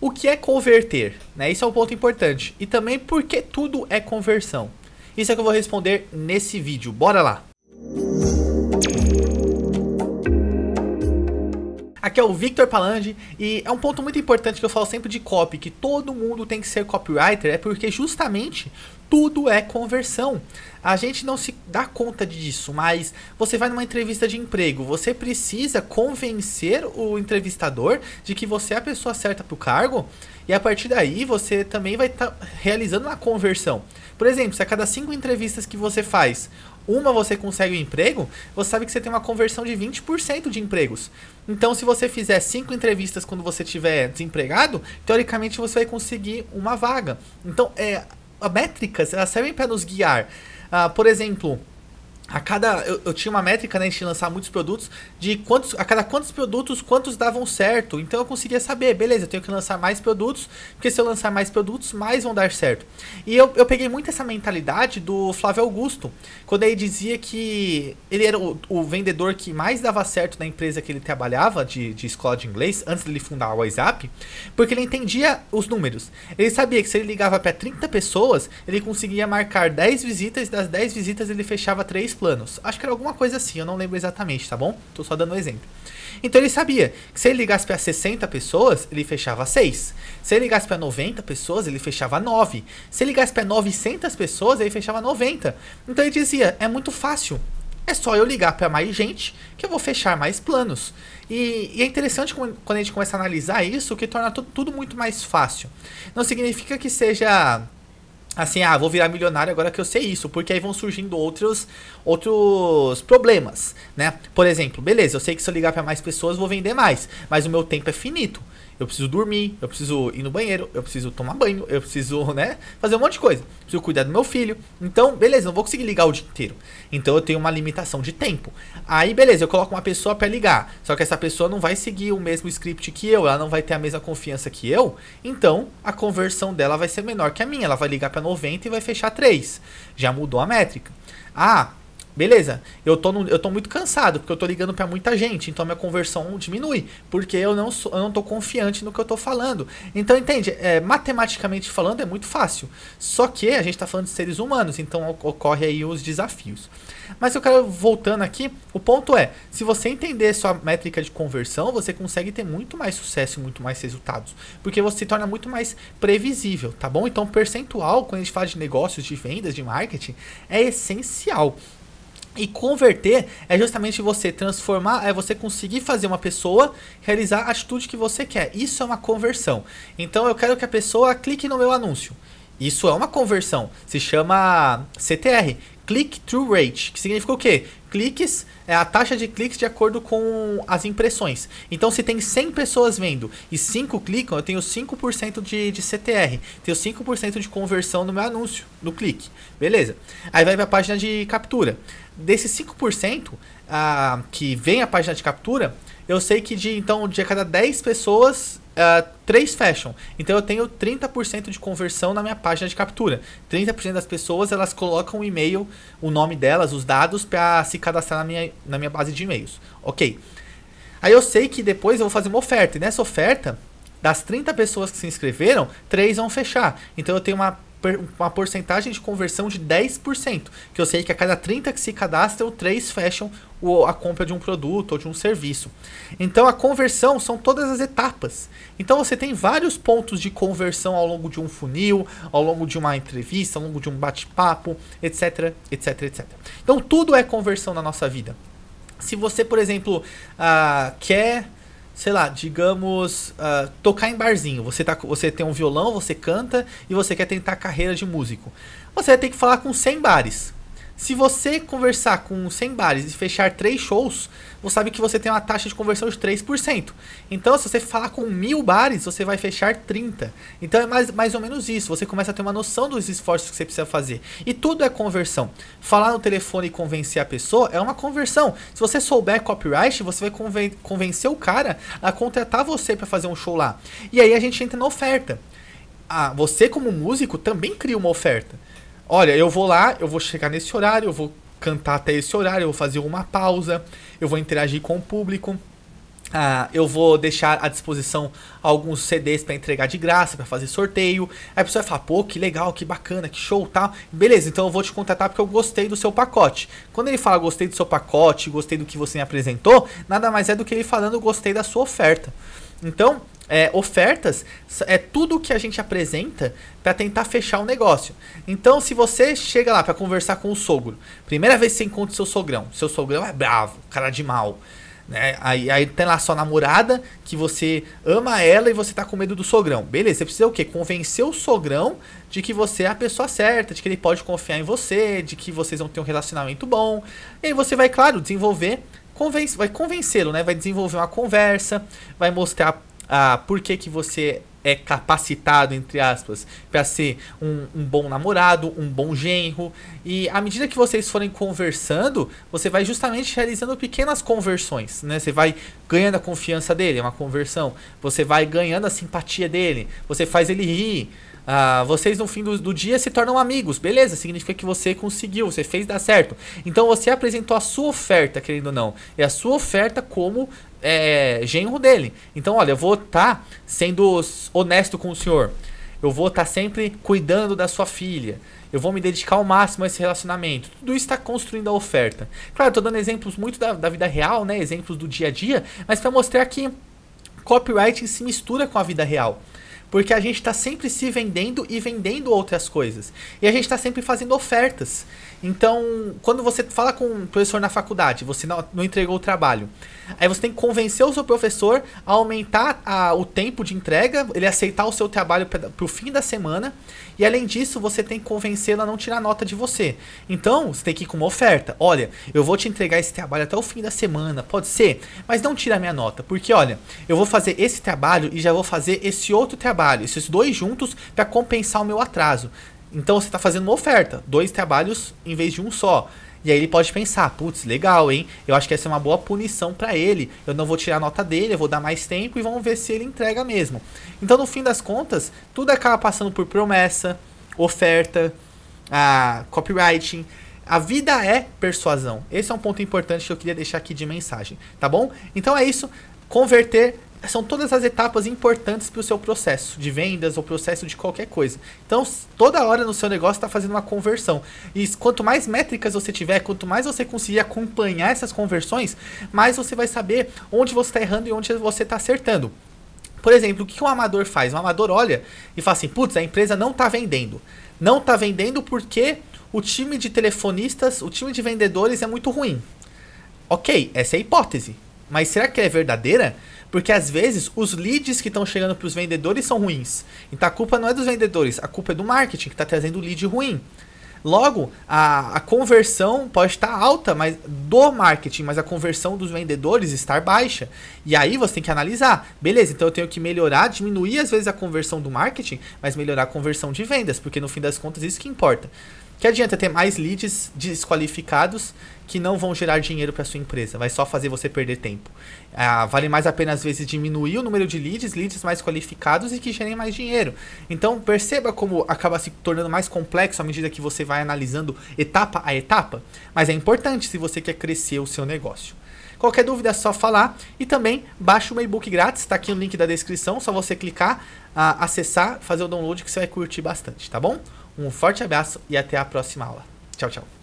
O que é converter? Né? Isso é um ponto importante. E também por que tudo é conversão. Isso é que eu vou responder nesse vídeo. Bora lá! Aqui é o Victor Palandi e é um ponto muito importante que eu falo sempre de copy, que todo mundo tem que ser copywriter, é porque justamente tudo é conversão. A gente não se dá conta disso, mas você vai numa entrevista de emprego, você precisa convencer o entrevistador de que você é a pessoa certa para o cargo, e a partir daí você também vai estar tá realizando uma conversão. Por exemplo, se a cada cinco entrevistas que você faz, uma você consegue um emprego, você sabe que você tem uma conversão de 20% de empregos. Então, se você fizer cinco entrevistas quando você estiver desempregado, teoricamente você vai conseguir uma vaga. Então, é, métricas, elas servem para nos guiar. Ah, por exemplo, a cada. Eu, eu, tinha uma métrica, né, de lançar muitos produtos, de quantos. A cada quantos produtos, quantos davam certo. Então eu conseguia saber, beleza, eu tenho que lançar mais produtos, porque se eu lançar mais produtos, mais vão dar certo. E eu, eu peguei muito essa mentalidade do Flávio Augusto, quando ele dizia que ele era o, o vendedor que mais dava certo na empresa que ele trabalhava, de, de escola de inglês, antes dele fundar o WhatsApp, porque ele entendia os números. Ele sabia que se ele ligava para 30 pessoas, ele conseguia marcar 10 visitas, das 10 visitas ele fechava 3 planos. Acho que era alguma coisa assim, eu não lembro exatamente, tá bom? Tô só dando um exemplo. Então ele sabia que se ele ligasse para 60 pessoas, ele fechava 6. Se ele ligasse para 90 pessoas, ele fechava 9. Se ele ligasse para 900 pessoas, ele fechava 90. Então ele dizia: é muito fácil. É só eu ligar para mais gente que eu vou fechar mais planos. E, e, é interessante quando a gente começa a analisar isso, que torna tudo muito mais fácil. Não significa que seja assim, ah, vou virar milionário agora que eu sei isso, porque aí vão surgindo outros outros problemas, né? Por exemplo, beleza, eu sei que se eu ligar para mais pessoas, vou vender mais, mas o meu tempo é finito eu preciso dormir, eu preciso ir no banheiro, eu preciso tomar banho, eu preciso, né, fazer um monte de coisa. Preciso cuidar do meu filho. Então, beleza, não vou conseguir ligar o dia inteiro. Então eu tenho uma limitação de tempo. Aí, beleza, eu coloco uma pessoa para ligar. Só que essa pessoa não vai seguir o mesmo script que eu, ela não vai ter a mesma confiança que eu. Então, a conversão dela vai ser menor que a minha. Ela vai ligar para 90 e vai fechar 3. Já mudou a métrica. Ah, Beleza, eu tô, no, eu tô muito cansado, porque eu tô ligando para muita gente, então minha conversão diminui, porque eu não, sou, eu não tô confiante no que eu tô falando. Então, entende? É, matematicamente falando, é muito fácil. Só que a gente tá falando de seres humanos, então ocorre aí os desafios. Mas eu quero, voltando aqui, o ponto é, se você entender sua métrica de conversão, você consegue ter muito mais sucesso e muito mais resultados, porque você se torna muito mais previsível, tá bom? Então, percentual, quando a gente fala de negócios, de vendas, de marketing, é essencial. E converter é justamente você transformar, é você conseguir fazer uma pessoa realizar a atitude que você quer. Isso é uma conversão. Então eu quero que a pessoa clique no meu anúncio. Isso é uma conversão. Se chama CTR, click-through rate, que significa o quê? Cliques é a taxa de cliques de acordo com as impressões. Então, se tem 100 pessoas vendo e 5 clicam, eu tenho 5% de, de CTR, tenho 5% de conversão no meu anúncio, no clique. Beleza. Aí vai para a página de captura. Desses 5%, que vem a página de captura, eu sei que de então de cada 10 pessoas, uh, ah, 3 fecham. Então eu tenho 30% de conversão na minha página de captura. 30% das pessoas elas colocam o um e-mail, o nome delas, os dados para se cadastrar na minha, na minha base de e-mails. Ok. Aí eu sei que depois eu vou fazer uma oferta. E nessa oferta, das 30 pessoas que se inscreveram, 3 vão fechar. Então eu tenho uma uma porcentagem de conversão de 10%, que eu sei que a cada 30 que se cadastram, 3 fecham a compra de um produto ou de um serviço. Então a conversão são todas as etapas. Então você tem vários pontos de conversão ao longo de um funil, ao longo de uma entrevista, ao longo de um bate-papo, etc, etc, etc. Então tudo é conversão na nossa vida. Se você, por exemplo, uh, quer sei lá, digamos, uh, tocar em barzinho. Você, tá, você tem um violão, você canta e você quer tentar carreira de músico. Você vai ter que falar com 100 bares. Se você conversar com 100 bares e fechar 3 shows, você sabe que você tem uma taxa de conversão de 3%. Então, se você falar com mil bares, você vai fechar 30%. Então, é mais, mais ou menos isso. Você começa a ter uma noção dos esforços que você precisa fazer. E tudo é conversão. Falar no telefone e convencer a pessoa é uma conversão. Se você souber copyright, você vai conven convencer o cara a contratar você para fazer um show lá. E aí a gente entra na oferta. Ah, você, como músico, também cria uma oferta. Olha, eu vou lá, eu vou chegar nesse horário, eu vou cantar até esse horário, eu vou fazer uma pausa, eu vou interagir com o público. Ah, eu vou deixar à disposição alguns CDs para entregar de graça, para fazer sorteio. Aí a pessoa vai falar, pô, que legal, que bacana, que show, tal. Tá? Beleza, então eu vou te contratar porque eu gostei do seu pacote. Quando ele fala gostei do seu pacote, gostei do que você me apresentou, nada mais é do que ele falando gostei da sua oferta. Então, é, ofertas é tudo que a gente apresenta para tentar fechar o um negócio. Então, se você chega lá para conversar com o sogro, primeira vez que você encontra seu sogrão, seu sogrão é bravo, cara de mal. Né? Aí, aí tem lá sua namorada que você ama ela e você tá com medo do sogrão. Beleza, você precisa o quê? Convencer o sogrão de que você é a pessoa certa, de que ele pode confiar em você, de que vocês vão ter um relacionamento bom. E aí você vai, claro, desenvolver, convence, vai convencê-lo, né? Vai desenvolver uma conversa, vai mostrar ah, por que, que você é capacitado, entre aspas, para ser um, um, bom namorado, um bom genro. E à medida que vocês forem conversando, você vai justamente realizando pequenas conversões, né? Você vai ganhando a confiança dele, é uma conversão. Você vai ganhando a simpatia dele, você faz ele rir. Ah, vocês no fim do, do, dia se tornam amigos, beleza? Significa que você conseguiu, você fez dar certo. Então você apresentou a sua oferta, querendo ou não. É a sua oferta como é, genro dele. Então, olha, eu vou estar tá sendo honesto com o senhor. Eu vou estar tá sempre cuidando da sua filha. Eu vou me dedicar ao máximo a esse relacionamento. Tudo isso está construindo a oferta. Claro, estou dando exemplos muito da, da vida real, né? Exemplos do dia a dia, mas para mostrar que copyright se mistura com a vida real. Porque a gente está sempre se vendendo e vendendo outras coisas. E a gente está sempre fazendo ofertas. Então, quando você fala com um professor na faculdade, você não, não entregou o trabalho, aí você tem que convencer o seu professor a aumentar a, o tempo de entrega, ele aceitar o seu trabalho para o fim da semana, e além disso, você tem que convencê-lo a não tirar nota de você. Então, você tem que ir com uma oferta. Olha, eu vou te entregar esse trabalho até o fim da semana, pode ser, mas não tira a minha nota, porque olha, eu vou fazer esse trabalho e já vou fazer esse outro trabalho, esses dois juntos para compensar o meu atraso. Então você está fazendo uma oferta, dois trabalhos em vez de um só. E aí ele pode pensar, putz, legal, hein? Eu acho que essa é uma boa punição para ele. Eu não vou tirar a nota dele, eu vou dar mais tempo e vamos ver se ele entrega mesmo. Então, no fim das contas, tudo acaba passando por promessa, oferta, a copywriting. A vida é persuasão. Esse é um ponto importante que eu queria deixar aqui de mensagem, tá bom? Então é isso. Converter são todas as etapas importantes para o seu processo de vendas ou processo de qualquer coisa. Então, toda hora no seu negócio está fazendo uma conversão. E quanto mais métricas você tiver, quanto mais você conseguir acompanhar essas conversões, mais você vai saber onde você está errando e onde você está acertando. Por exemplo, o que um amador faz? Um amador olha e fala assim: putz, a empresa não está vendendo. Não está vendendo porque o time de telefonistas, o time de vendedores é muito ruim. Ok, essa é a hipótese. Mas será que é verdadeira? Porque às vezes os leads que estão chegando para os vendedores são ruins. Então a culpa não é dos vendedores, a culpa é do marketing que está trazendo lead ruim. Logo, a, a conversão pode estar tá alta mas do marketing, mas a conversão dos vendedores estar baixa. E aí você tem que analisar. Beleza, então eu tenho que melhorar, diminuir às vezes a conversão do marketing, mas melhorar a conversão de vendas, porque no fim das contas isso que importa. Que adianta ter mais leads desqualificados que não vão gerar dinheiro para sua empresa, vai só fazer você perder tempo. Ah, vale mais a pena às vezes diminuir o número de leads, leads mais qualificados e que gerem mais dinheiro. Então perceba como acaba se tornando mais complexo à medida que você vai analisando etapa a etapa, mas é importante se você quer crescer o seu negócio. Qualquer dúvida é só falar. E também baixa o meu e-book grátis, está aqui no link da descrição. Só você clicar, ah, acessar, fazer o download que você vai curtir bastante, tá bom? Um forte abraço e até a próxima aula. Tchau, tchau.